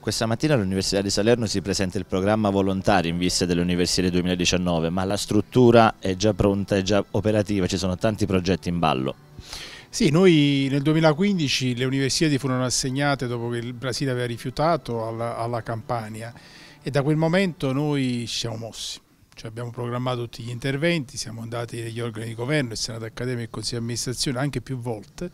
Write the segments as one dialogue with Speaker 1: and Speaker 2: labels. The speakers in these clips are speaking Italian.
Speaker 1: Questa mattina all'Università di Salerno si presenta il programma volontario in vista dell'Università 2019, ma la struttura è già pronta, è già operativa, ci sono tanti progetti in ballo.
Speaker 2: Sì, noi nel 2015 le università furono assegnate dopo che il Brasile aveva rifiutato alla, alla Campania e da quel momento noi ci siamo mossi. Cioè abbiamo programmato tutti gli interventi, siamo andati negli organi di governo, il Senato Accademico e il Consiglio di Amministrazione anche più volte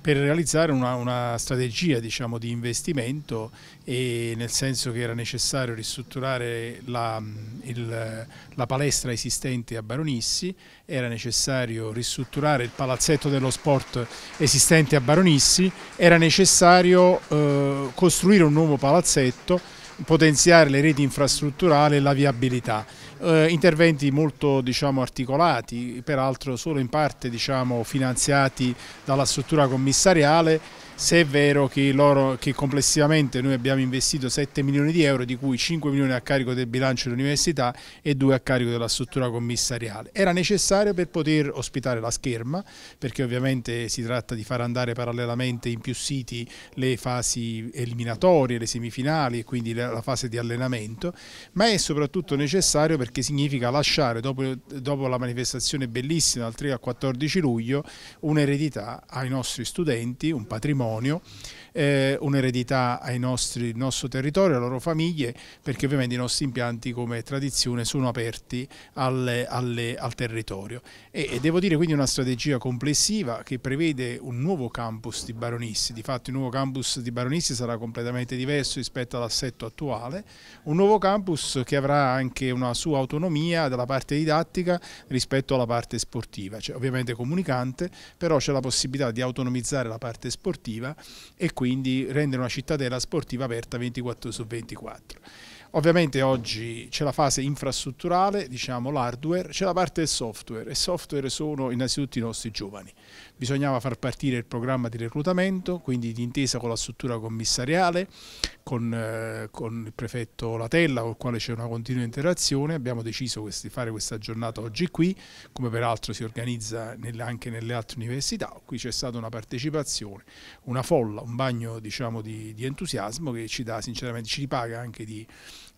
Speaker 2: per realizzare una, una strategia diciamo, di investimento nel senso che era necessario ristrutturare la, il, la, palestra esistente a Baronissi, era necessario ristrutturare il palazzetto dello sport esistente a Baronissi, era necessario eh, costruire un nuovo palazzetto potenziare le reti infrastrutturali e la viabilità. Eh, interventi molto diciamo, articolati, peraltro solo in parte diciamo, finanziati dalla struttura commissariale se è vero che, loro, che, complessivamente noi abbiamo investito 7 milioni di euro, di cui 5 milioni a carico del bilancio dell'università e 2 a carico della struttura commissariale. Era necessario per poter ospitare la scherma, perché ovviamente si tratta di far andare parallelamente in più siti le fasi eliminatorie, le semifinali e quindi la fase di allenamento, ma è soprattutto necessario perché significa lasciare dopo, dopo la manifestazione bellissima dal 3 al 14 luglio un'eredità ai nostri studenti, un patrimonio patrimonio, eh, un'eredità ai nostri, al nostro territorio, alle loro famiglie, perché ovviamente i nostri impianti come tradizione sono aperti alle, alle, al territorio. E, e, devo dire quindi una strategia complessiva che prevede un nuovo campus di Baronissi, di fatto il nuovo campus di Baronissi sarà completamente diverso rispetto all'assetto attuale, un nuovo campus che avrà anche una sua autonomia dalla parte didattica rispetto alla parte sportiva, cioè, ovviamente comunicante, però c'è la possibilità di autonomizzare la parte sportiva sportiva e quindi rendere una cittadella sportiva aperta 24 su 24. Ovviamente oggi c'è la fase infrastrutturale, diciamo l'hardware, c'è la parte del software e software sono innanzitutto i nostri giovani. Bisognava far partire il programma di reclutamento, quindi d'intesa con la struttura commissariale, con, eh, con il prefetto Latella, con il quale c'è una continua interazione, abbiamo deciso di fare questa giornata oggi qui, come peraltro si organizza nelle, anche nelle altre università, qui c'è stata una partecipazione, una folla, un bagno diciamo, di, di entusiasmo che ci dà sinceramente, ci ripaga anche di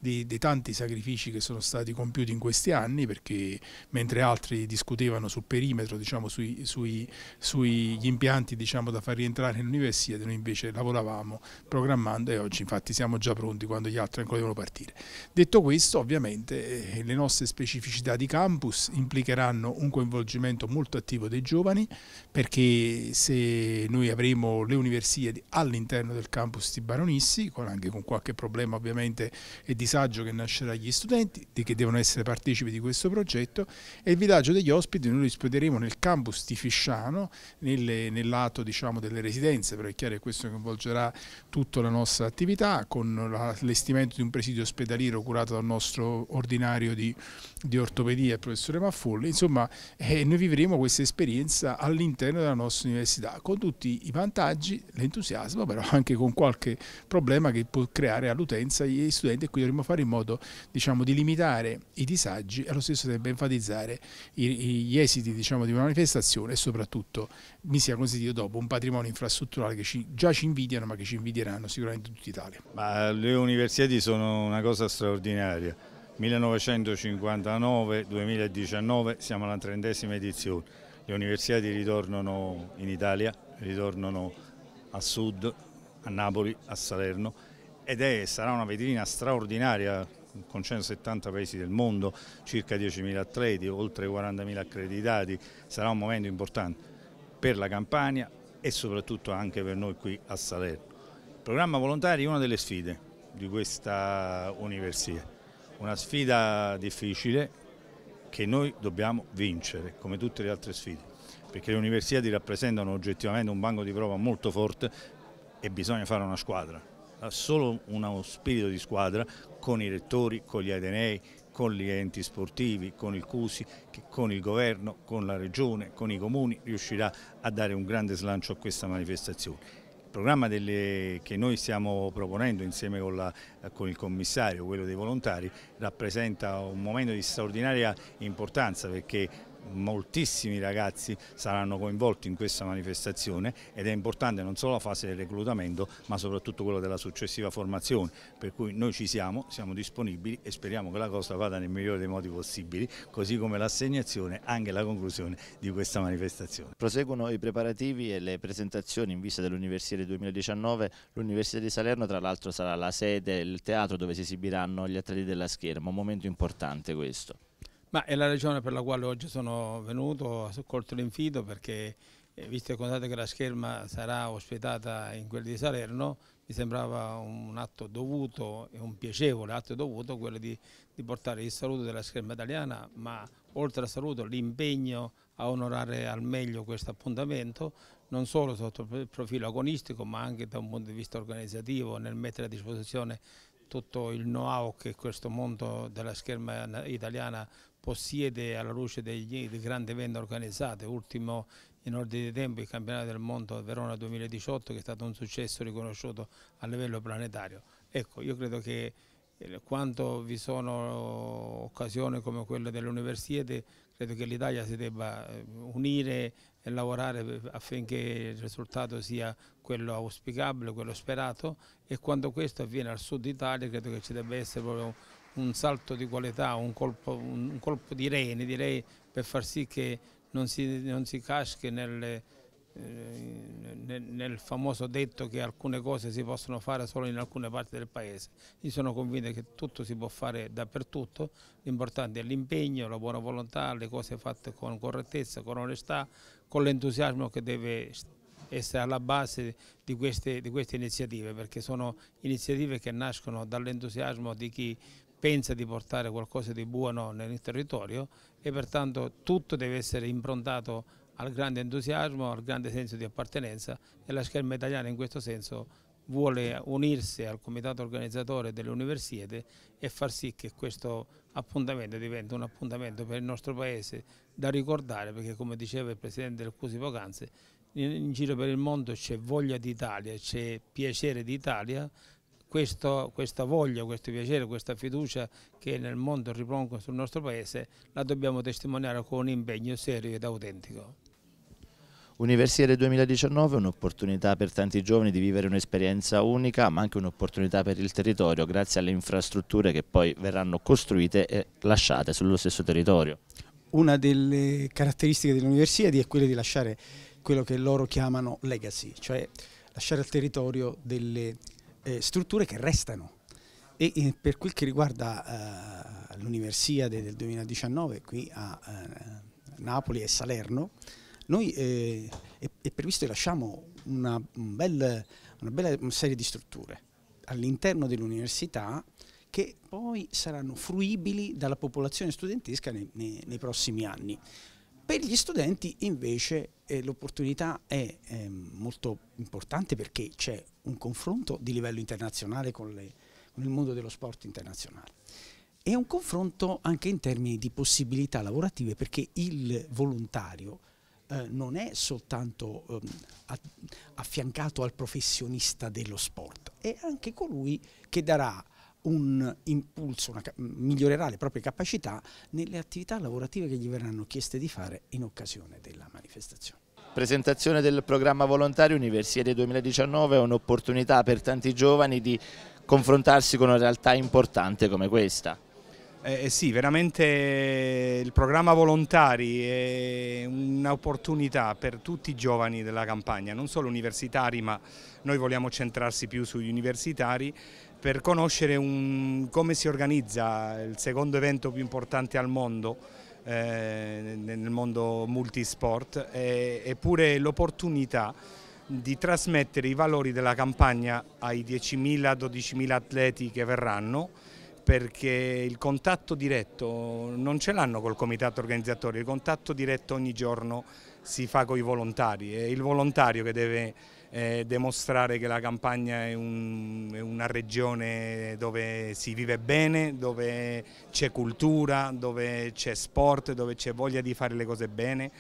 Speaker 2: di, dei tanti sacrifici che sono stati compiuti in questi anni, perché mentre altri discutevano sul perimetro, diciamo, sui, sui, sugli impianti diciamo, da far rientrare università, noi invece lavoravamo programmando e oggi infatti siamo già pronti quando gli altri ancora devono partire. Detto questo, ovviamente eh, le nostre specificità di campus implicheranno un coinvolgimento molto attivo dei giovani, perché se noi avremo le università all'interno del campus di Baronissi, con anche con qualche problema ovviamente e di disagio che nascerà agli studenti che devono essere partecipi di questo progetto e il villaggio degli ospiti noi lo ospiteremo nel campus di Fisciano, nel, nel lato diciamo, delle residenze, però è chiaro che questo coinvolgerà tutta la nostra attività con l'allestimento di un presidio ospedaliero curato dal nostro ordinario di, di ortopedia, il professore Maffolli, insomma eh, noi vivremo questa esperienza all'interno della nostra università con tutti i vantaggi, l'entusiasmo, però anche con qualche problema che può creare all'utenza gli studenti e qui dovremo dobbiamo fare in modo diciamo, di limitare i disagi e allo stesso tempo enfatizzare gli esiti diciamo, di una manifestazione e soprattutto mi sia consentito dopo un patrimonio infrastrutturale che ci, già ci invidiano ma che ci invidieranno sicuramente tutta
Speaker 3: Italia. Ma le università sono una cosa straordinaria. 1959-2019 siamo alla trentesima edizione. Le università ritornano in Italia, ritornano a sud, a Napoli, a Salerno ed è, sarà una vetrina straordinaria con 170 paesi del mondo, circa 10.000 atleti, oltre 40.000 accreditati, sarà un momento importante per la Campania e soprattutto anche per noi qui a Salerno. Il programma volontari è una delle sfide di questa università, una sfida difficile che noi dobbiamo vincere come tutte le altre sfide perché le università rappresentano oggettivamente un banco di prova molto forte e bisogna fare una squadra solo uno spirito di squadra con i rettori, con gli atenei, con gli enti sportivi, con il CUSI, con il governo, con la regione, con i comuni, riuscirà a dare un grande slancio a questa manifestazione. Il programma delle, che noi stiamo proponendo insieme con, la, con, il commissario, quello dei volontari, rappresenta un momento di straordinaria importanza perché moltissimi ragazzi saranno coinvolti in questa manifestazione ed è importante non solo la fase del reclutamento ma soprattutto quella della successiva formazione per cui noi ci siamo, siamo disponibili e speriamo che la cosa vada nel migliore dei modi possibili così
Speaker 1: come l'assegnazione anche la conclusione di questa manifestazione. Proseguono i preparativi e le presentazioni in vista dell'Università 2019, l'Università di Salerno tra l'altro sarà la sede, il teatro dove si esibiranno gli atleti della scherma, un momento importante questo.
Speaker 4: Ma è la ragione per la quale oggi sono venuto, ho colto l'infido perché eh, visto e contato che la scherma sarà ospitata in quel di Salerno, mi sembrava un atto dovuto e un piacevole atto dovuto quello di, di, portare il saluto della scherma italiana, ma oltre al saluto l'impegno a onorare al meglio questo appuntamento, non solo sotto il profilo agonistico ma anche da un punto di vista organizzativo nel mettere a disposizione tutto il know-how che questo mondo della scherma italiana possiede alla luce degli, del grande evento organizzato, ultimo in ordine di tempo il campionato del mondo Verona 2018 che è stato un successo riconosciuto a livello planetario. Ecco, io credo che eh, quando vi sono occasioni come quelle delle università, credo che l'Italia si debba eh, unire e lavorare affinché il risultato sia quello auspicabile, quello sperato e quando questo avviene al sud Italia credo che ci debba essere proprio un salto di qualità, un colpo, un colpo di rene direi per far sì che non si, non si caschi nel, eh, nel, nel, famoso detto che alcune cose si possono fare solo in alcune parti del paese. Io sono convinto che tutto si può fare dappertutto, l'importante è l'impegno, la buona volontà, le cose fatte con correttezza, con onestà, con l'entusiasmo che deve essere alla base di queste, di queste iniziative, perché sono iniziative che nascono dall'entusiasmo di chi pensa di portare qualcosa di buono nel territorio e pertanto tutto deve essere improntato al grande entusiasmo, al grande senso di appartenenza e la scherma italiana in questo senso vuole unirsi al comitato organizzatore delle università e far sì che questo appuntamento diventi un appuntamento per il nostro paese da ricordare perché come diceva il Presidente del Cusi Poc'anzi in giro per il mondo c'è voglia d'Italia, c'è piacere d'Italia questo, questa voglia, questo piacere, questa fiducia che nel mondo ripongo sul nostro paese la dobbiamo testimoniare con un impegno serio ed autentico.
Speaker 1: Universiere 2019 è un'opportunità per tanti giovani di vivere un'esperienza unica ma anche un'opportunità per il territorio grazie alle infrastrutture che poi verranno costruite e lasciate sullo stesso territorio.
Speaker 5: Una delle caratteristiche dell'Universiade è quella di lasciare quello che loro chiamano legacy, cioè lasciare al territorio delle eh, strutture che restano. E eh, per quel che riguarda eh, l'Universiade del 2019 qui a eh, Napoli e Salerno, noi eh, è, è, previsto che lasciamo una, un bel, una bella serie di strutture all'interno dell'università che poi saranno fruibili dalla popolazione studentesca nei, nei, nei prossimi anni. Per gli studenti invece eh, l'opportunità è eh, molto importante perché c'è un confronto di livello internazionale con, le, con il mondo dello sport internazionale e un confronto anche in termini di possibilità lavorative perché il volontario eh, non è soltanto eh, affiancato al professionista dello sport, è anche colui che darà un impulso, una, migliorerà le proprie capacità nelle attività lavorative che gli verranno chieste di fare in occasione della manifestazione.
Speaker 1: Presentazione del programma volontario Universiade 2019 è un'opportunità per tanti giovani di confrontarsi con una realtà importante come questa.
Speaker 6: Eh, eh sì, veramente il programma volontari è un'opportunità per tutti i giovani della campagna, non solo universitari, ma noi vogliamo centrarsi più sugli universitari per conoscere un, come si organizza il secondo evento più importante al mondo eh, nel mondo multisport eppure l'opportunità di trasmettere i valori della campagna ai 10.000-12.000 atleti che verranno perché il contatto diretto non ce l'hanno col comitato organizzatore, il contatto diretto ogni giorno si fa con i volontari, è il volontario che deve eh, dimostrare che la Campania è, un, è, una regione dove si vive bene, dove c'è cultura, dove c'è sport, dove c'è voglia di fare le cose bene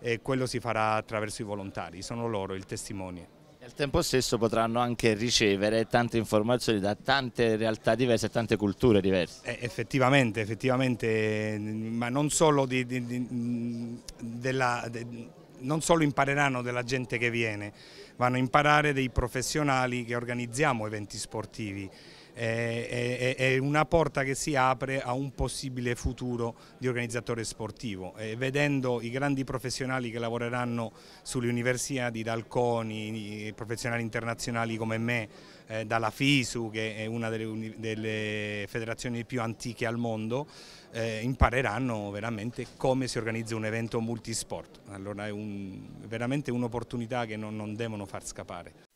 Speaker 6: e quello si farà attraverso i volontari, sono loro il testimone.
Speaker 1: E al tempo stesso potranno anche ricevere tante informazioni da tante realtà diverse, tante culture diverse.
Speaker 6: Eh, effettivamente, effettivamente, ma non solo di, di, di, della... De, non solo impareranno della gente che viene, vanno a imparare dei professionali che organizziamo eventi sportivi è, è, è, una porta che si apre a un possibile futuro di organizzatore sportivo e vedendo i grandi professionali che lavoreranno sulle universiadi, dal CONI, professionali internazionali come me, eh, dalla FISU che è una delle, delle federazioni più antiche al mondo, eh, impareranno veramente come si organizza un evento multisport. Allora è un, veramente un'opportunità che non, non devono far scappare.